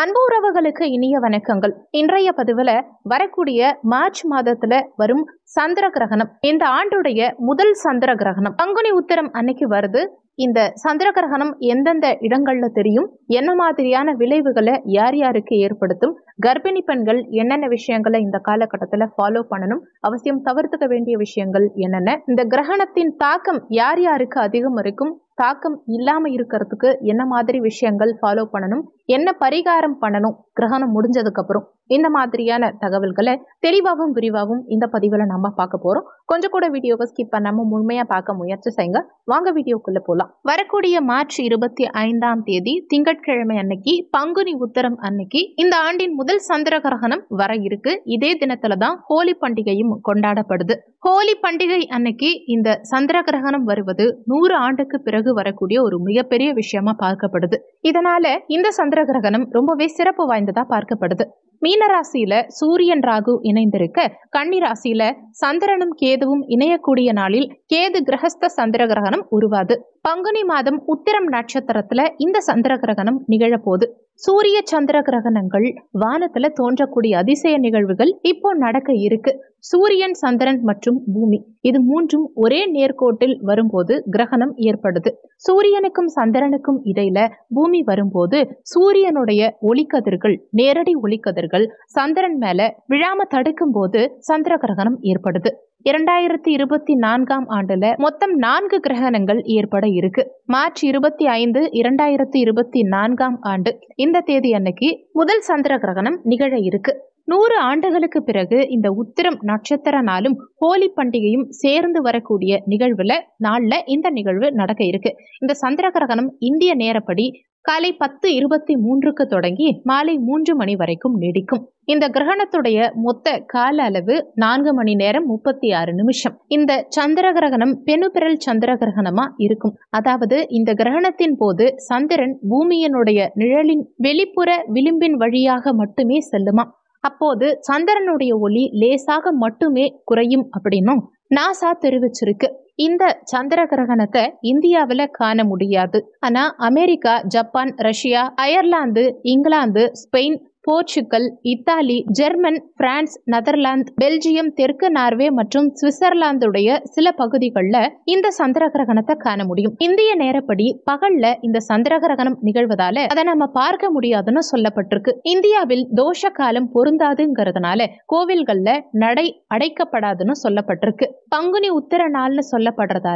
அன்பு உறவுகளுக்கு இனிய வணக்கங்கள் இன்றைய பதிவில் வரக்கூடிய மார்ச் மாதத்துல வரும் சந்திர கிரகணம் இந்த ஆண்டுடைய முதல் சந்திர கிரகணம் பங்குனி உத்தரம் அன்னைக்கு வருது இந்த சந்திர கிரகணம் எந்தெந்த இடங்கள்ல தெரியும் என்ன மாதிரியான விளைவுகளை யார் யாருக்கு ஏற்படுத்தும் கர்ப்பிணி பெண்கள் என்னென்ன விஷயங்களை இந்த காலகட்டத்தில் ஃபாலோ பண்ணணும் அவசியம் தவிர்த்துக்க வேண்டிய விஷயங்கள் என்னென்ன இந்த கிரகணத்தின் தாக்கம் யார் யாருக்கு அதிகம் இருக்கும் தாக்கம் இல்லாமல் இருக்கிறதுக்கு என்ன மாதிரி விஷயங்கள் ஃபாலோ பண்ணணும் என்ன பரிகாரம் பண்ணணும் கிரகணம் முடிஞ்சதுக்கப்புறம் இந்த மாதிரியான தகவல்களை தெளிவாகவும் விரிவாகவும் இந்த பதிவில் நம்ம பார்க்க போகிறோம் கொஞ்சம் கூட வீடியோவை ஸ்கிப் பண்ணாமல் முழுமையாக பார்க்க முயற்சி செய்யுங்க வாங்க வீடியோக்குள்ளே போகலாம் வரக்கூடிய மார்ச் இருபத்தி ஐந்தாம் தேதி திங்கட்கிழமை அன்னைக்கு பங்குனி உத்தரம் அன்னைக்கு இந்த ஆண்டின் முதல் சந்திர கிரகணம் வர இருக்கு இதே தினத்துல தான் ஹோலி பண்டிகையும் கொண்டாடப்படுது ஹோலி பண்டிகை அன்னைக்கு இந்த சந்திர கிரகணம் வருவது நூறு ஆண்டுக்கு பிறகு வரக்கூடிய ஒரு மிகப்பெரிய விஷயமா பார்க்கப்படுது இதனால இந்த சந்திர சந்திர கிரகணம் ரொம்பவே சிறப்பு வாய்ந்ததா பார்க்கப்படுது மீனராசியில சூரியன் ராகு இணைந்திருக்க ராசியில சந்திரனும் கேதுவும் இணையக்கூடிய நாளில் கேது கிரகஸ்த சந்திர கிரகணம் உருவாது பங்குனி மாதம் உத்திரம் நட்சத்திரத்துல இந்த சந்திர கிரகணம் நிகழப்போகுது சூரிய சந்திர கிரகணங்கள் வானத்துல தோன்றக்கூடிய அதிசய நிகழ்வுகள் இப்போ நடக்க இருக்கு சூரியன் சந்திரன் மற்றும் பூமி இது மூன்றும் ஒரே நேர்கோட்டில் வரும்போது கிரகணம் ஏற்படுது சூரியனுக்கும் சந்திரனுக்கும் இடையில பூமி வரும்போது சூரியனுடைய ஒளிக்கதிர்கள் நேரடி ஒளிக்கதிர்கள் சந்திரன் மேல விழாம தடுக்கும் போது சந்திர கிரகணம் ஏற்படுது இரண்டாயிரத்தி இருபத்தி நான்காம் ஆண்டுல மொத்தம் நான்கு கிரகணங்கள் ஏற்பட இருக்கு மார்ச் இருபத்தி ஐந்து இரண்டாயிரத்தி இருபத்தி நான்காம் ஆண்டு இந்த தேதி அன்னைக்கு முதல் சந்திர கிரகணம் நிகழ இருக்கு நூறு ஆண்டுகளுக்கு பிறகு இந்த உத்திரம் நட்சத்திர நாளும் ஹோலி பண்டிகையும் சேர்ந்து வரக்கூடிய நிகழ்வுல நாளில் இந்த நிகழ்வு நடக்க இருக்கு இந்த சந்திர கிரகணம் இந்திய நேரப்படி காலை பத்து இருபத்தி மூன்றுக்கு தொடங்கி மாலை மூன்று மணி வரைக்கும் நீடிக்கும் இந்த கிரகணத்துடைய மொத்த கால அளவு நான்கு மணி நேரம் முப்பத்தி ஆறு நிமிஷம் இந்த சந்திர கிரகணம் பெணுபிரல் சந்திர கிரகணமா இருக்கும் அதாவது இந்த கிரகணத்தின் போது சந்திரன் பூமியனுடைய நிழலின் வெளிப்புற விளிம்பின் வழியாக மட்டுமே செல்லுமா அப்போது சந்திரனுடைய ஒளி லேசாக மட்டுமே குறையும் அப்படின்னும் நாசா தெரிவிச்சிருக்கு இந்த சந்திர கிரகணத்தை இந்தியாவில் காண முடியாது ஆனால் America Japan Russia Ireland England Spain Portugal Italy German France Netherlands Belgium தெற்கு நார்வே மற்றும் சுவிட்சர்லாந்துடைய சில பகுதிகளில் இந்த சந்திர கிரகணத்தை காண முடியும் இந்திய நேரப்படி பகல்ல இந்த சந்திர கிரகணம் நிகழ்வதால அதை நம்ம பார்க்க முடியாதுன்னு சொல்லப்பட்டிருக்கு இந்தியாவில் தோஷ காலம் பொருந்தாதுங்கிறதுனால கோவில்கள்ல நடை அடைக்கப்படாதுன்னு சொல்லப்பட்டிருக்கு பங்குனி உத்தர நாள்னு சொல்லப்படுறதால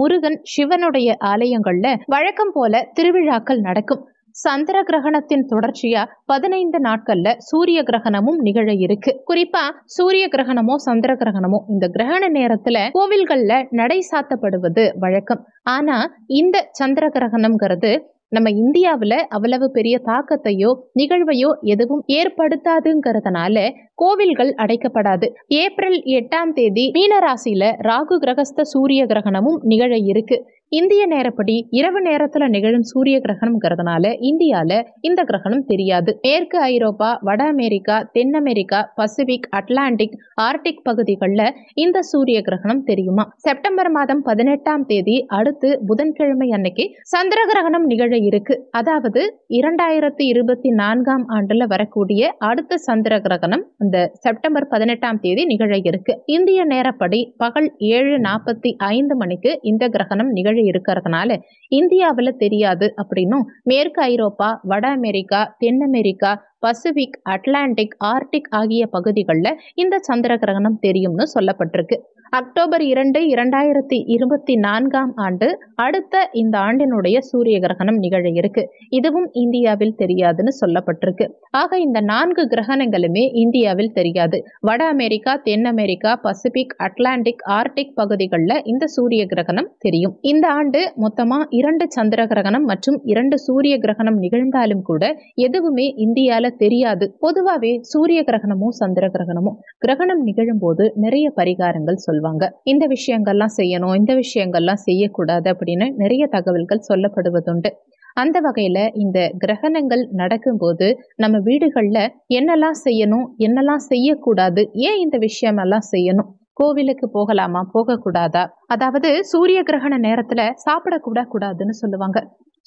முருகன் சிவனுடைய ஆலயங்கள்ல வழக்கம் போல திருவிழாக்கள் நடக்கும் சந்திர கிரகணத்தின் தொடர்ச்சியா பதினைந்து நாட்கள்ல சூரிய கிரகணமும் நிகழ இருக்கு குறிப்பா சூரிய கிரகணமோ சந்திர கிரகணமோ இந்த கிரகண நேரத்துல கோவில்கள்ல நடை சாத்தப்படுவது வழக்கம் ஆனா இந்த சந்திர கிரகணம்ங்கிறது நம்ம இந்தியாவில் அவ்வளவு பெரிய தாக்கத்தையோ நிகழ்வையோ எதுவும் ஏற்படுத்தாதுங்கிறதுனால கோவில்கள் அடைக்கப்படாது ஏப்ரல் எட்டாம் தேதி மீனராசியில ராகு கிரகஸ்த சூரிய கிரகணமும் நிகழ இருக்கு இந்திய நேரப்படி இரவு நேரத்துல நிகழும் சூரிய கிரகணம்ங்கிறதுனால இந்தியால இந்த கிரகணம் தெரியாது மேற்கு ஐரோப்பா வட அமெரிக்கா தென் அமெரிக்கா பசிபிக் அட்லாண்டிக் ஆர்டிக் பகுதிகளில் இந்த சூரிய கிரகணம் தெரியுமா செப்டம்பர் மாதம் பதினெட்டாம் தேதி அடுத்து புதன்கிழமை அன்னைக்கு சந்திர கிரகணம் நிகழ இருக்கு அதாவது இரண்டாயிரத்தி இருபத்தி நான்காம் ஆண்டுல வரக்கூடிய அடுத்த சந்திர கிரகணம் இந்த செப்டம்பர் பதினெட்டாம் தேதி நிகழ இருக்கு இந்திய நேரப்படி பகல் ஏழு நாற்பத்தி ஐந்து மணிக்கு இந்த கிரகணம் நிகழ தமிழ் இருக்கிறதுனால இந்தியாவில் தெரியாது அப்படின்னும் மேற்கு ஐரோப்பா வட அமெரிக்கா தென் அமெரிக்கா பசிபிக் அட்லாண்டிக் ஆர்டிக் ஆகிய பகுதிகளில் இந்த சந்திர கிரகணம் தெரியும்னு சொல்லப்பட்டிருக்கு அக்டோபர் இரண்டு இரண்டாயிரத்தி இருபத்தி நான்காம் ஆண்டு அடுத்த இந்த ஆண்டினுடைய சூரிய கிரகணம் நிகழ இருக்கு இதுவும் இந்தியாவில் தெரியாதுன்னு சொல்லப்பட்டிருக்கு ஆக இந்த நான்கு கிரகணங்களுமே இந்தியாவில் தெரியாது வட அமெரிக்கா தென் அமெரிக்கா பசிபிக் அட்லாண்டிக் ஆர்டிக் பகுதிகளில் இந்த சூரிய கிரகணம் தெரியும் இந்த ஆண்டு மொத்தமா இரண்டு சந்திர கிரகணம் மற்றும் இரண்டு சூரிய கிரகணம் நிகழ்ந்தாலும் கூட எதுவுமே இந்தியாவில் நம்மளால தெரியாது பொதுவாவே சூரிய கிரகணமும் சந்திர கிரகணமும் கிரகணம் நிகழும் போது நிறைய பரிகாரங்கள் சொல்வாங்க இந்த விஷயங்கள்லாம் செய்யணும் இந்த விஷயங்கள்லாம் செய்யக்கூடாது அப்படின்னு நிறைய தகவல்கள் சொல்லப்படுவதுண்டு அந்த வகையில இந்த கிரகணங்கள் நடக்கும்போது நம்ம வீடுகள்ல என்னெல்லாம் செய்யணும் என்னெல்லாம் செய்யக்கூடாது ஏன் இந்த விஷயம் எல்லாம் செய்யணும் கோவிலுக்கு போகலாமா போக கூடாதா அதாவது சூரிய கிரகண நேரத்துல சாப்பிடக்கூட கூடாதுன்னு சொல்லுவாங்க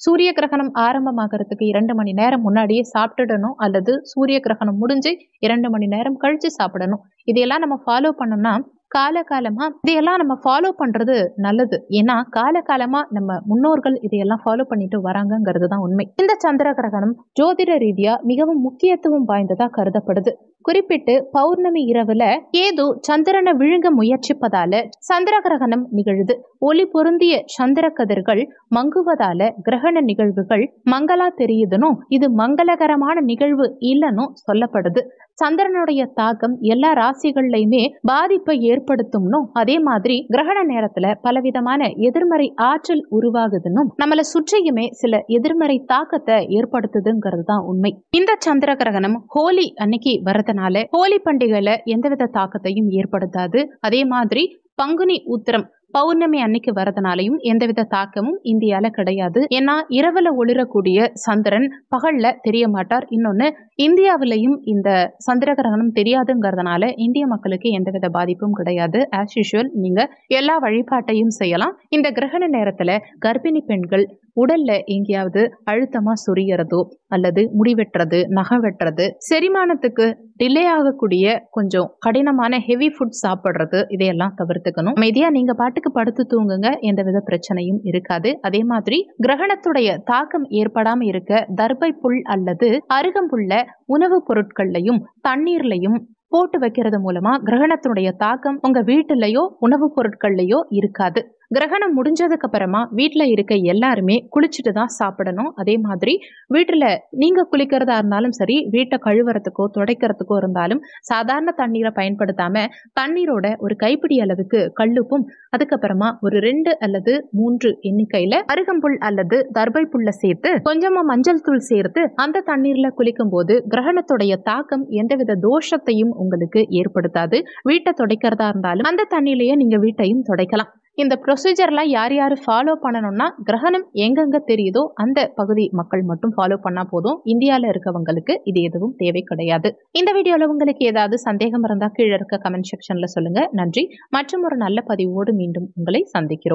சூரிய கிரகணம் ஆரம்பமாகிறதுக்கு இரண்டு மணி நேரம் முன்னாடியே சாப்பிட்டுடணும் அல்லது சூரிய கிரகணம் முடிஞ்சு இரண்டு மணி நேரம் கழிச்சு சாப்பிடணும் இதையெல்லாம் நம்ம ஃபாலோ பண்ணோம்னா காலகாலமா இதையெல்லாம் நம்ம ஃபாலோ பண்றது நல்லது ஏன்னா காலகாலமா நம்ம முன்னோர்கள் இதையெல்லாம் ஃபாலோ பண்ணிட்டு வராங்கங்கிறது தான் உண்மை இந்த சந்திர கிரகணம் ஜோதிட ரீதியாக மிகவும் முக்கியத்துவம் வாய்ந்ததாக கருதப்படுது குறிப்பிட்டு பௌர்ணமி இரவுல ஏதோ சந்திரனை விழுங்க முயற்சிப்பதால சந்திர கிரகணம் நிகழுது ஒளி பொருந்திய சந்திர கதிர்கள் மங்குவதால கிரகண நிகழ்வுகள் மங்களா தெரியுதுனும் இது மங்களகரமான நிகழ்வு இல்லைன்னும் சொல்லப்படுது சந்திரனுடைய தாக்கம் எல்லா ராசிகள்லையுமே பாதிப்பை ஏற்படுத்தும்னும் அதே மாதிரி கிரகண நேரத்துல பலவிதமான எதிர்மறை ஆற்றல் உருவாகுதுன்னும் நம்மளை சுற்றியுமே சில எதிர்மறை தாக்கத்தை ஏற்படுத்துதுங்கிறது தான் உண்மை இந்த சந்திர கிரகணம் ஹோலி அன்னைக்கு வர்றதுனால ஹோலி பண்டிகையில எந்தவித தாக்கத்தையும் ஏற்படுத்தாது அதே மாதிரி பங்குனி உத்திரம் பௌர்ணமி அன்னைக்கு வரதுனாலையும் எந்தவித தாக்கமும் இந்தியால கிடையாது ஏன்னா இரவுல ஒளிரக்கூடிய சந்திரன் பகல்ல தெரிய மாட்டார் இன்னொன்னு இந்தியாவிலையும் இந்த சந்திர கிரகணம் தெரியாதுங்கிறதுனால இந்திய மக்களுக்கு எந்தவித பாதிப்பும் கிடையாது ஆஸ் யூஷுவல் நீங்க எல்லா வழிபாட்டையும் செய்யலாம் இந்த கிரகண நேரத்துல கர்ப்பிணி பெண்கள் உடல்ல எங்கேயாவது அழுத்தமா சுரியறதோ அல்லது முடி வெட்டுறது நகை வெட்டுறது செரிமானத்துக்கு டிலே ஆகக்கூடிய கொஞ்சம் கடினமான ஹெவி ஃபுட் சாப்பிடுறது இதையெல்லாம் தவிர்த்துக்கணும் அமைதியா நீங்க பாட்டு பாட்டுக்கு படுத்து தூங்குங்க எந்தவித பிரச்சனையும் இருக்காது அதே மாதிரி கிரகணத்துடைய தாக்கம் ஏற்படாம இருக்க தர்பை புல் அல்லது அருகம்புள்ள உணவுப் பொருட்கள்லையும் தண்ணீர்லையும் போட்டு வைக்கிறது மூலமா கிரகணத்தினுடைய தாக்கம் உங்க வீட்டுலயோ உணவுப் பொருட்கள்லயோ இருக்காது கிரகணம் முடிஞ்சதுக்கு அப்புறமா வீட்டில் இருக்க எல்லாருமே குளிச்சுட்டு தான் சாப்பிடணும் அதே மாதிரி வீட்டில் நீங்கள் குளிக்கிறதா இருந்தாலும் சரி வீட்டை கழுவுறதுக்கோ துடைக்கிறதுக்கோ இருந்தாலும் சாதாரண தண்ணீரை பயன்படுத்தாம தண்ணீரோட ஒரு கைப்பிடி அளவுக்கு கல்லுப்பும் அதுக்கப்புறமா ஒரு ரெண்டு அல்லது மூன்று எண்ணிக்கையில அருகம்புல் அல்லது தர்பை புல்ல சேர்த்து கொஞ்சமா மஞ்சள் தூள் சேர்த்து அந்த தண்ணீர்ல குளிக்கும் போது கிரகணத்துடைய தாக்கம் எந்தவித தோஷத்தையும் உங்களுக்கு ஏற்படுத்தாது வீட்டை துடைக்கிறதா இருந்தாலும் அந்த தண்ணீரையே நீங்க வீட்டையும் துடைக்கலாம் இந்த ப்ரொசீஜர்லாம் யார் யார் ஃபாலோ பண்ணணும்னா கிரகணம் எங்கெங்கே தெரியுதோ அந்த பகுதி மக்கள் மட்டும் ஃபாலோ பண்ணால் போதும் இந்தியாவில் இருக்கவங்களுக்கு இது எதுவும் தேவை கிடையாது இந்த வீடியோவில் உங்களுக்கு ஏதாவது சந்தேகம் இருந்தால் கீழே இருக்க கமெண்ட் செக்ஷனில் சொல்லுங்கள் நன்றி மற்றும் ஒரு நல்ல பதிவோடு மீண்டும் உங்களை சந்திக்கிறோம்